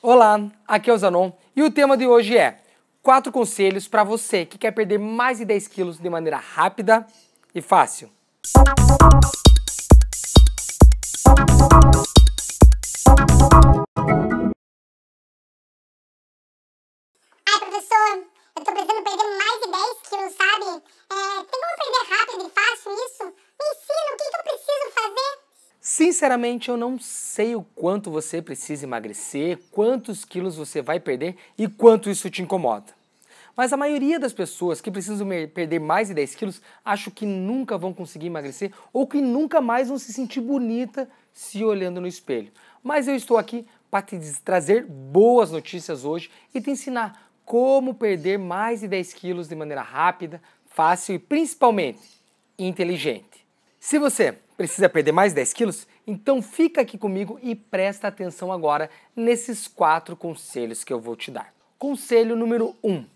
Olá, aqui é o Zanon e o tema de hoje é 4 conselhos para você que quer perder mais de 10 quilos de maneira rápida e fácil. Sinceramente, eu não sei o quanto você precisa emagrecer, quantos quilos você vai perder e quanto isso te incomoda. Mas a maioria das pessoas que precisam perder mais de 10 quilos acho que nunca vão conseguir emagrecer ou que nunca mais vão se sentir bonita se olhando no espelho. Mas eu estou aqui para te trazer boas notícias hoje e te ensinar como perder mais de 10 quilos de maneira rápida, fácil e principalmente inteligente. Se você Precisa perder mais 10 quilos? Então fica aqui comigo e presta atenção agora nesses quatro conselhos que eu vou te dar. Conselho número 1: um,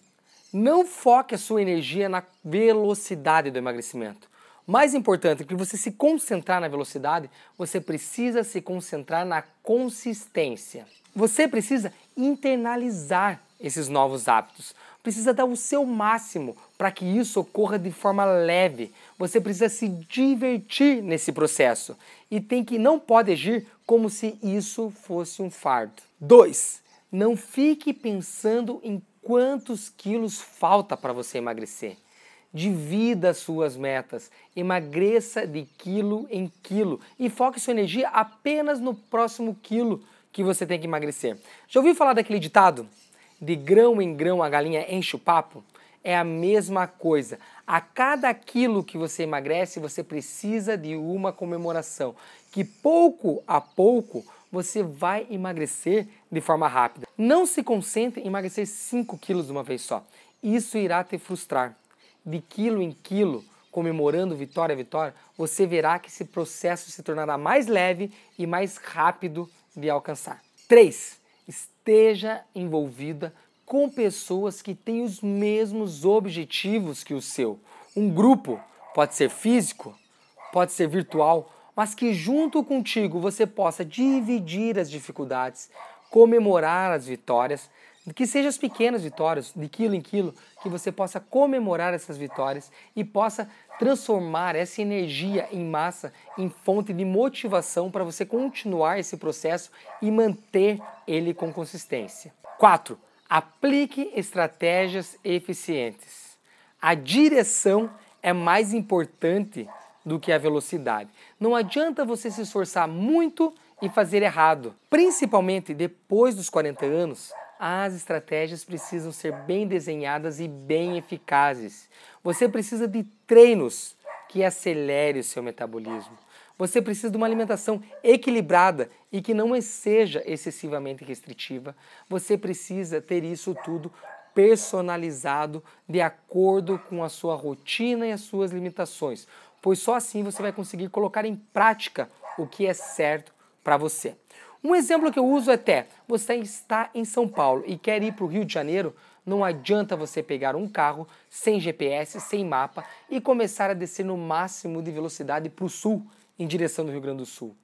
não foque a sua energia na velocidade do emagrecimento. Mais importante que você se concentrar na velocidade, você precisa se concentrar na consistência. Você precisa internalizar esses novos hábitos precisa dar o seu máximo para que isso ocorra de forma leve. Você precisa se divertir nesse processo e tem que não pode agir como se isso fosse um fardo. 2. Não fique pensando em quantos quilos falta para você emagrecer. Divida as suas metas, emagreça de quilo em quilo e foque sua energia apenas no próximo quilo que você tem que emagrecer. Já ouviu falar daquele ditado? de grão em grão a galinha enche o papo? É a mesma coisa. A cada quilo que você emagrece, você precisa de uma comemoração, que pouco a pouco você vai emagrecer de forma rápida. Não se concentre em emagrecer 5 quilos de uma vez só. Isso irá te frustrar. De quilo em quilo, comemorando vitória a vitória, você verá que esse processo se tornará mais leve e mais rápido de alcançar. 3 esteja envolvida com pessoas que têm os mesmos objetivos que o seu. Um grupo pode ser físico, pode ser virtual, mas que junto contigo você possa dividir as dificuldades, comemorar as vitórias que sejam as pequenas vitórias, de quilo em quilo, que você possa comemorar essas vitórias e possa transformar essa energia em massa, em fonte de motivação para você continuar esse processo e manter ele com consistência. 4. Aplique estratégias eficientes. A direção é mais importante do que a velocidade. Não adianta você se esforçar muito e fazer errado, principalmente depois dos 40 anos as estratégias precisam ser bem desenhadas e bem eficazes. Você precisa de treinos que acelere o seu metabolismo. Você precisa de uma alimentação equilibrada e que não seja excessivamente restritiva. Você precisa ter isso tudo personalizado de acordo com a sua rotina e as suas limitações, pois só assim você vai conseguir colocar em prática o que é certo para você. Um exemplo que eu uso é até você está em São Paulo e quer ir para o Rio de Janeiro, não adianta você pegar um carro sem GPS, sem mapa e começar a descer no máximo de velocidade para o sul, em direção do Rio Grande do Sul.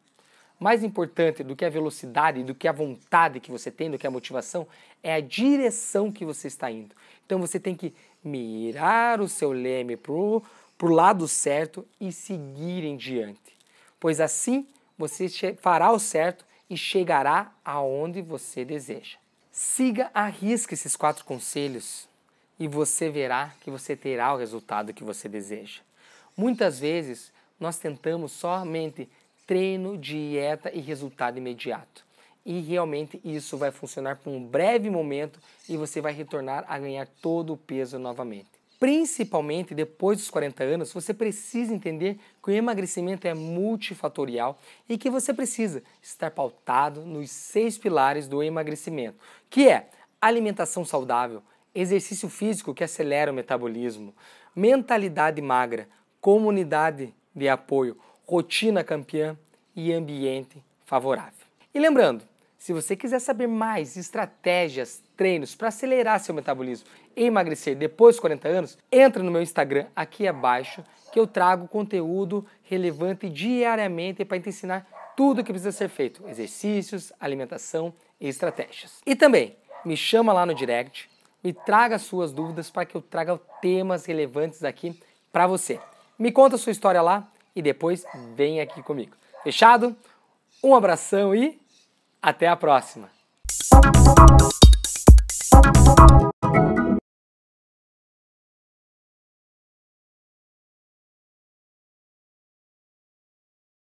Mais importante do que a velocidade, do que a vontade que você tem, do que a motivação, é a direção que você está indo. Então você tem que mirar o seu leme para o lado certo e seguir em diante. Pois assim você fará o certo e chegará aonde você deseja. Siga a risca esses quatro conselhos e você verá que você terá o resultado que você deseja. Muitas vezes nós tentamos somente treino, dieta e resultado imediato. E realmente isso vai funcionar por um breve momento e você vai retornar a ganhar todo o peso novamente. Principalmente depois dos 40 anos, você precisa entender que o emagrecimento é multifatorial e que você precisa estar pautado nos seis pilares do emagrecimento, que é alimentação saudável, exercício físico que acelera o metabolismo, mentalidade magra, comunidade de apoio, rotina campeã e ambiente favorável. E lembrando, se você quiser saber mais estratégias, treinos para acelerar seu metabolismo e emagrecer depois de 40 anos, entra no meu Instagram aqui abaixo que eu trago conteúdo relevante diariamente para te ensinar tudo o que precisa ser feito: exercícios, alimentação e estratégias. E também me chama lá no direct, me traga suas dúvidas para que eu traga temas relevantes aqui para você. Me conta a sua história lá e depois vem aqui comigo. Fechado? Um abração e até a próxima!